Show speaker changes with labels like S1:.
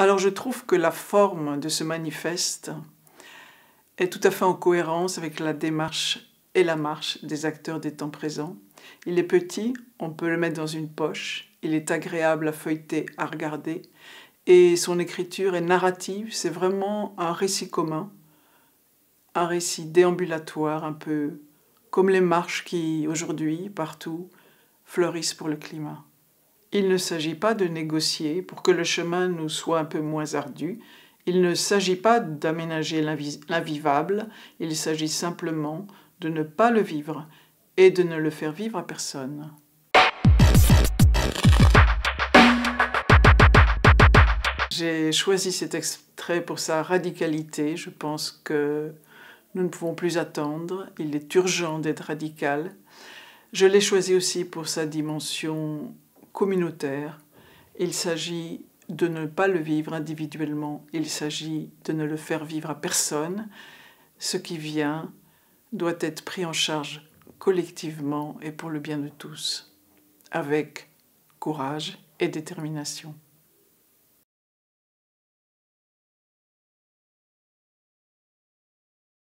S1: Alors je trouve que la forme de ce manifeste est tout à fait en cohérence avec la démarche et la marche des acteurs des temps présents. Il est petit, on peut le mettre dans une poche, il est agréable à feuilleter, à regarder, et son écriture est narrative, c'est vraiment un récit commun, un récit déambulatoire, un peu comme les marches qui, aujourd'hui, partout, fleurissent pour le climat. Il ne s'agit pas de négocier pour que le chemin nous soit un peu moins ardu, il ne s'agit pas d'aménager l'invivable, il s'agit simplement de ne pas le vivre et de ne le faire vivre à personne. J'ai choisi cet extrait pour sa radicalité. Je pense que nous ne pouvons plus attendre. Il est urgent d'être radical. Je l'ai choisi aussi pour sa dimension communautaire. Il s'agit de ne pas le vivre individuellement, il s'agit de ne le faire vivre à personne. Ce qui vient doit être pris en charge collectivement et pour le bien de tous, avec courage et détermination.